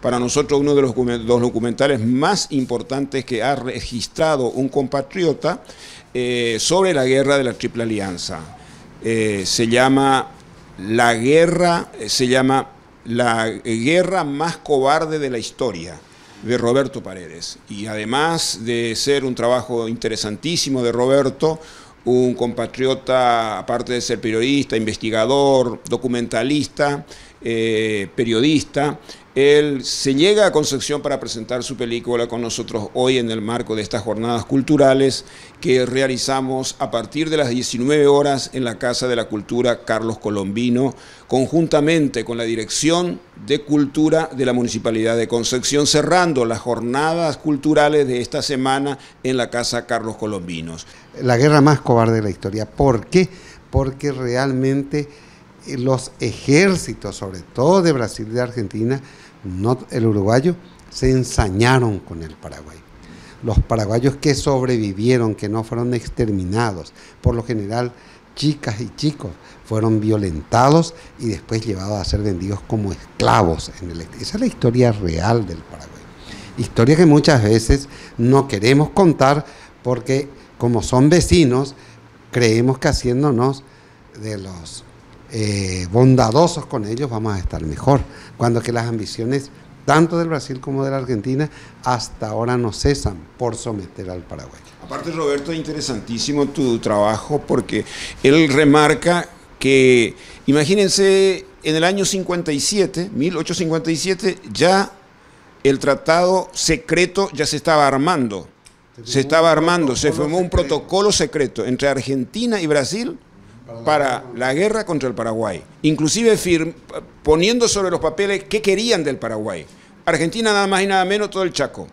para nosotros uno de los documentales más importantes que ha registrado un compatriota eh, sobre la guerra de la Triple Alianza. Eh, se llama La guerra, eh, se llama La guerra más cobarde de la historia de Roberto Paredes. Y además de ser un trabajo interesantísimo de Roberto, un compatriota, aparte de ser periodista, investigador, documentalista, periodista, él se llega a Concepción para presentar su película con nosotros hoy en el marco de estas jornadas culturales que realizamos a partir de las 19 horas en la Casa de la Cultura Carlos Colombino, conjuntamente con la Dirección de Cultura de la Municipalidad de Concepción, cerrando las jornadas culturales de esta semana en la Casa Carlos Colombinos. La guerra más cobarde de la historia. ¿Por qué? Porque realmente los ejércitos, sobre todo de Brasil y de Argentina, no el uruguayo, se ensañaron con el Paraguay. Los paraguayos que sobrevivieron, que no fueron exterminados, por lo general chicas y chicos, fueron violentados y después llevados a ser vendidos como esclavos. En el, esa es la historia real del Paraguay. Historia que muchas veces no queremos contar porque como son vecinos, creemos que haciéndonos de los eh, bondadosos con ellos, vamos a estar mejor. Cuando que las ambiciones tanto del Brasil como de la Argentina hasta ahora no cesan por someter al Paraguay. Aparte, Roberto, interesantísimo tu trabajo porque él remarca que, imagínense, en el año 57, 1857, ya el tratado secreto ya se estaba armando. se estaba armando, se formó un protocolo secreto entre Argentina y Brasil para la guerra contra el Paraguay, inclusive poniendo sobre los papeles qué querían del Paraguay. Argentina nada más y nada menos todo el Chaco.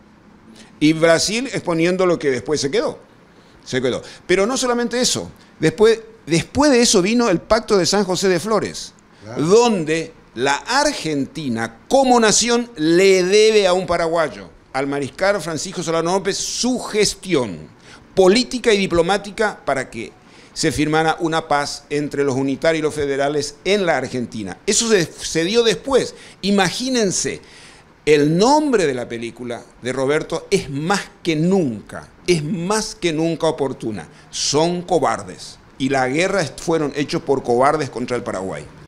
Y Brasil exponiendo lo que después se quedó. Se quedó. Pero no solamente eso, después, después de eso vino el pacto de San José de Flores, donde la Argentina como nación le debe a un paraguayo, al mariscal Francisco Solano López, su gestión política y diplomática para que se firmara una paz entre los unitarios y los federales en la Argentina. Eso se, dio después. Imagínense, el nombre de la película de Roberto es más que nunca, es más que nunca oportuna. Son cobardes. Y la guerra fueron hechos por cobardes contra el Paraguay.